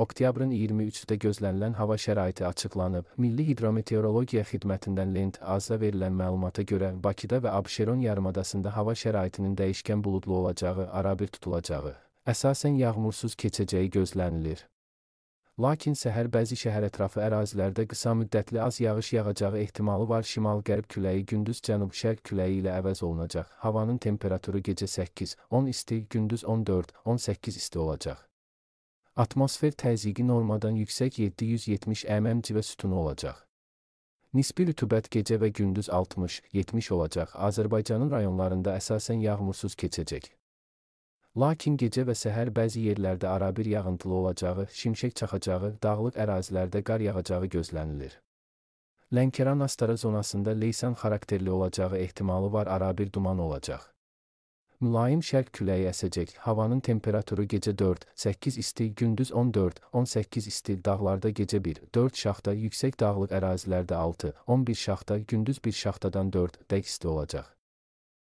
Oktyabrın 23-də gözlənilən hava şəraiti açıqlanıb. Milli Hidrometeorologiya Xidmətindən Lent AZ-a verilən məlumata görə Bakıda və Abşeron yarımadasında hava şəraitinin dəyişkən buludlu olacağı, arabir tutulacağı, əsasən yağmursuz keçəcəyi gözlənilir. Lakin səhər bəzi şəhər ətrafı ərazilərdə qısa müddətli az yağış yağacağı ehtimalı var. Şimal-qərb küləyi gündüz cənub-şərq küləyi ilə əvəz olunacaq. Havanın temperaturu gecə 8-10 isti, gündüz 14-18 isti olacaq. Atmosfer təzyiqi normadan yüksək 770 mm civə sütunu olacaq. Nisbi rütubət gecə və gündüz 60-70 olacaq. Azərbaycanın rayonlarında əsasən yağmursuz keçəcək. Lakin gecə və səhər bəzi yerlərdə arabir yağıntılı olacağı, şimşək çaxacağı, dağlıq ərazilərdə qar yağacağı gözlənilir. Lənkəran Astara zonasında leysan xarakterli olacağı ehtimalı var, arabir duman olacaq. Mülayim şərq küləyi əsəcək. Havanın temperaturu gecə 4-8 isti, gündüz 14-18 isti, dağlarda gecə 1-4 şaxta, yüksək dağlıq ərazilərdə 6-11 şaxta, gündüz 1 şaxtadan 4 də isti olacaq.